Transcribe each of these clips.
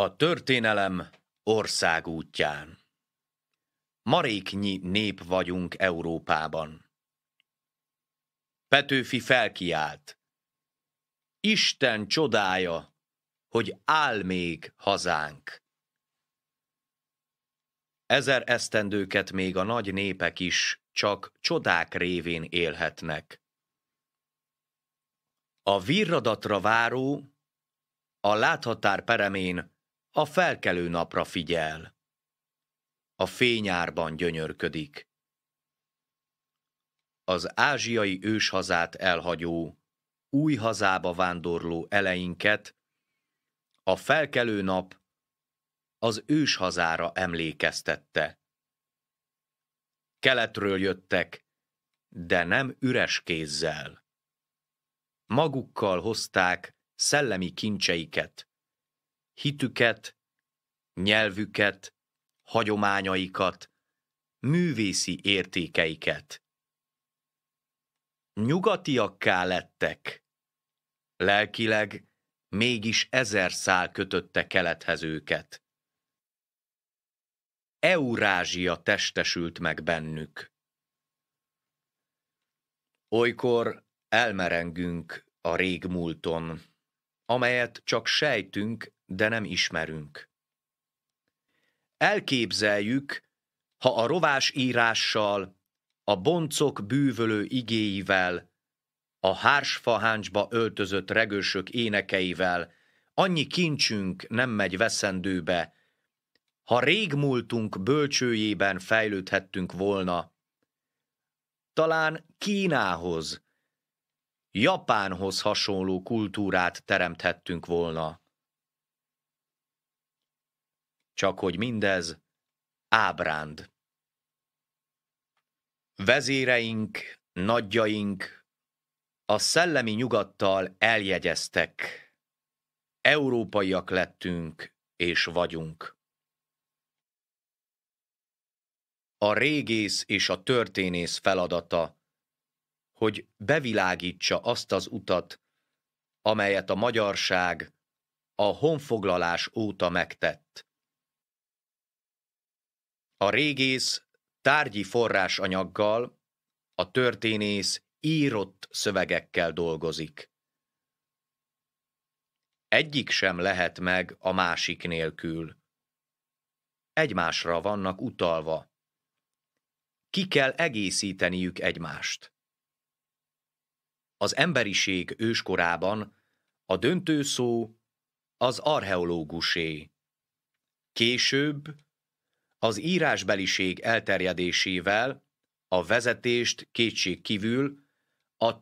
A történelem országútján. Maréknyi nép vagyunk Európában. Petőfi felkiált. Isten csodája, hogy áll még hazánk. Ezer esztendőket még a nagy népek is csak csodák révén élhetnek. A virradatra váró, a láthatár peremén a felkelő napra figyel. A fényárban gyönyörködik. Az ázsiai őshazát elhagyó, új hazába vándorló eleinket, a felkelő nap az őshazára emlékeztette. Keletről jöttek, de nem üres kézzel. Magukkal hozták szellemi kincseiket, hitüket, nyelvüket, hagyományaikat, művészi értékeiket. Nyugatiakká lettek. Lelkileg mégis ezer szál kötötte kelethez őket. Eurázsia testesült meg bennük. Olykor elmerengünk a régmúlton, amelyet csak sejtünk de nem ismerünk. Elképzeljük, ha a rovás írással, a boncok bűvölő igéivel, a hársfaháncsba öltözött regősök énekeivel, annyi kincsünk nem megy veszendőbe, ha régmúltunk bölcsőjében fejlődhettünk volna. Talán Kínához, Japánhoz hasonló kultúrát teremthettünk volna csak hogy mindez ábránd. Vezéreink, nagyjaink a szellemi nyugattal eljegyeztek. Európaiak lettünk és vagyunk. A régész és a történész feladata, hogy bevilágítsa azt az utat, amelyet a magyarság a honfoglalás óta megtett a régész tárgyi forrásanyaggal, a történész írott szövegekkel dolgozik. Egyik sem lehet meg a másik nélkül. Egymásra vannak utalva. Ki kell egészíteniük egymást. Az emberiség őskorában a döntő szó az archeológusé. Később az írásbeliség elterjedésével a vezetést kétség kívül a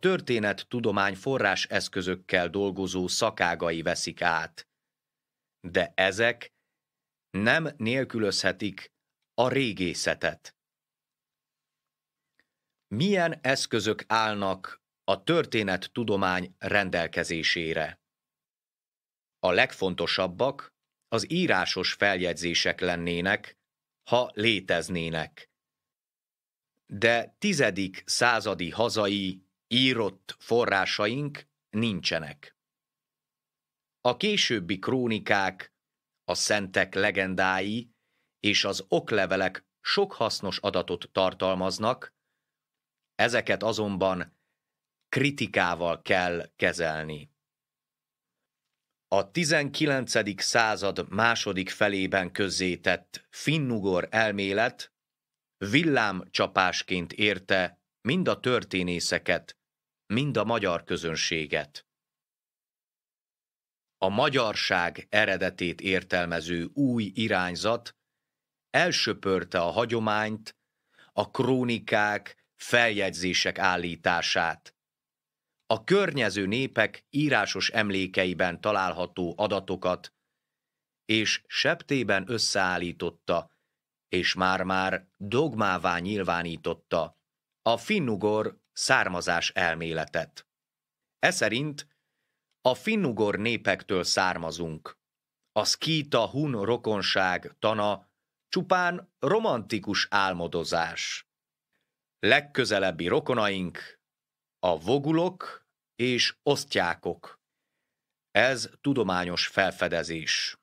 tudomány forrás eszközökkel dolgozó szakágai veszik át. De ezek nem nélkülözhetik a régészetet. Milyen eszközök állnak a történet tudomány rendelkezésére? A legfontosabbak az írásos feljegyzések lennének, ha léteznének. De tizedik századi hazai, írott forrásaink nincsenek. A későbbi krónikák, a szentek legendái és az oklevelek sok hasznos adatot tartalmaznak, ezeket azonban kritikával kell kezelni a 19. század második felében közzétett finnugor elmélet villámcsapásként érte mind a történészeket, mind a magyar közönséget. A magyarság eredetét értelmező új irányzat elsöpörte a hagyományt, a krónikák, feljegyzések állítását, a környező népek írásos emlékeiben található adatokat, és septében összeállította, és már-már dogmává nyilvánította a finnugor származás elméletet. E szerint a finnugor népektől származunk. A szkíta hun rokonság tana csupán romantikus álmodozás. Legközelebbi rokonaink a vogulok és osztjákok. Ez tudományos felfedezés.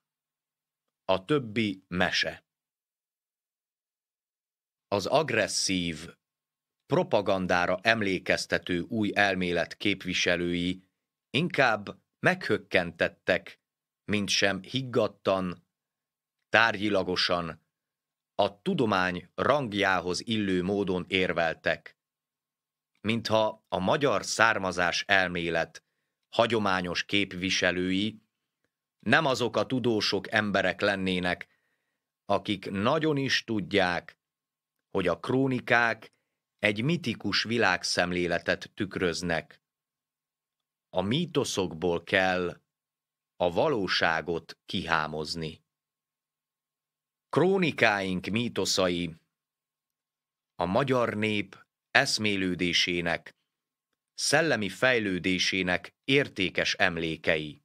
A többi mese. Az agresszív, propagandára emlékeztető új elmélet képviselői inkább meghökkentettek, mint sem higgadtan, tárgyilagosan, a tudomány rangjához illő módon érveltek mintha a magyar származás elmélet hagyományos képviselői nem azok a tudósok emberek lennének, akik nagyon is tudják, hogy a krónikák egy mitikus világszemléletet tükröznek. A mítoszokból kell a valóságot kihámozni. Krónikáink mítoszai a magyar nép eszmélődésének, szellemi fejlődésének értékes emlékei.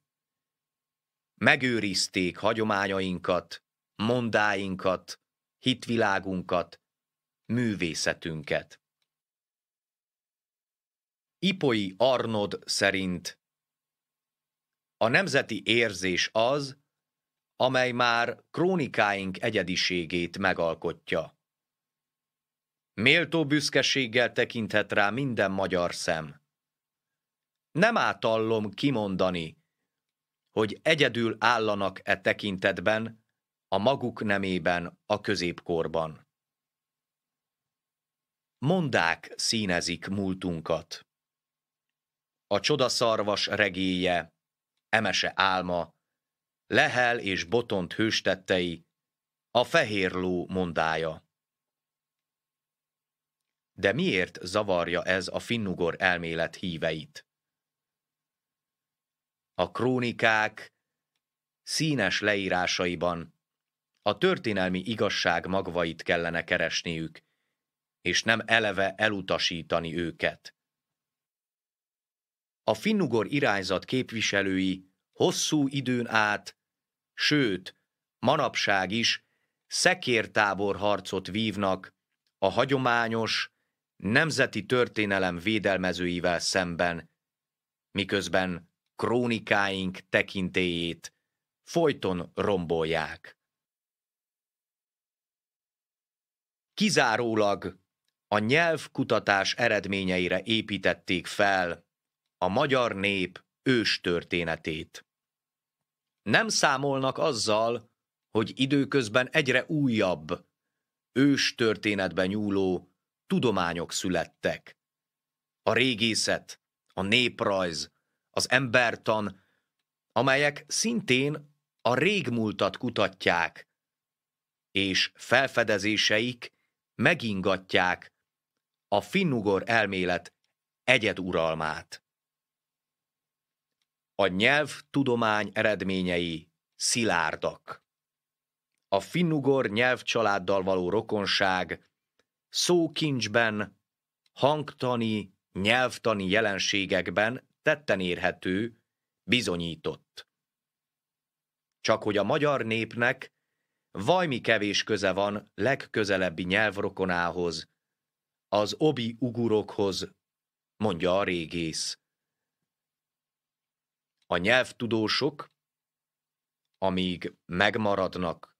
Megőrizték hagyományainkat, mondáinkat, hitvilágunkat, művészetünket. Ipoi Arnod szerint a nemzeti érzés az, amely már krónikáink egyediségét megalkotja. Méltó büszkeséggel tekinthet rá minden magyar szem. Nem átallom kimondani, hogy egyedül állanak e tekintetben, a maguk nemében, a középkorban. Mondák színezik múltunkat. A csodaszarvas regéje, emese álma, Lehel és Botont hőstettei, a fehér ló mondája. De miért zavarja ez a finnugor elmélet híveit? A krónikák színes leírásaiban a történelmi igazság magvait kellene keresniük, és nem eleve elutasítani őket. A finnugor irányzat képviselői hosszú időn át, sőt, manapság is szekértáborharcot vívnak a hagyományos, nemzeti történelem védelmezőivel szemben, miközben krónikáink tekintélyét folyton rombolják. Kizárólag a nyelvkutatás eredményeire építették fel a magyar nép őstörténetét. Nem számolnak azzal, hogy időközben egyre újabb, őstörténetben nyúló tudományok születtek. A régészet, a néprajz, az embertan, amelyek szintén a régmúltat kutatják, és felfedezéseik megingatják a finnugor elmélet egyeduralmát. A nyelvtudomány eredményei szilárdak. A finnugor nyelvcsaláddal való rokonság szókincsben, hangtani, nyelvtani jelenségekben tetten érhető, bizonyított. Csak hogy a magyar népnek vajmi kevés köze van legközelebbi nyelvrokonához, az obi ugurokhoz, mondja a régész. A nyelvtudósok, amíg megmaradnak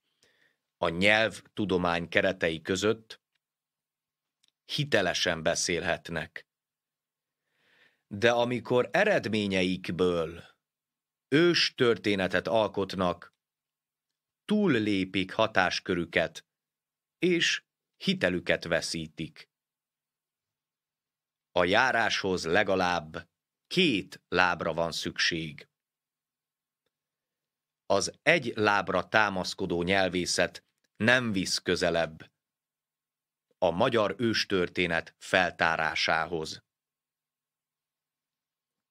a nyelvtudomány keretei között, hitelesen beszélhetnek. De amikor eredményeikből ős történetet alkotnak, túllépik hatáskörüket, és hitelüket veszítik. A járáshoz legalább két lábra van szükség. Az egy lábra támaszkodó nyelvészet nem visz közelebb a magyar őstörténet feltárásához.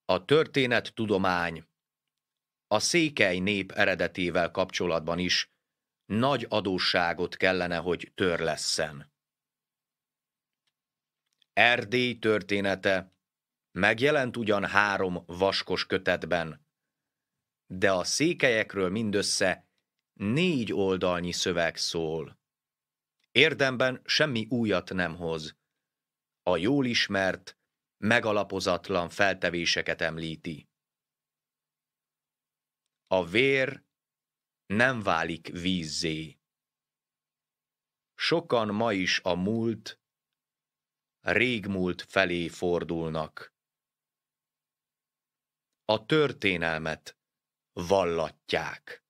A történet tudomány a székely nép eredetével kapcsolatban is nagy adósságot kellene, hogy törlesszen. Erdély története megjelent ugyan három vaskos kötetben, de a székelyekről mindössze négy oldalnyi szöveg szól. Érdemben semmi újat nem hoz. A jól ismert, megalapozatlan feltevéseket említi. A vér nem válik vízzé. Sokan ma is a múlt, régmúlt felé fordulnak. A történelmet vallatják.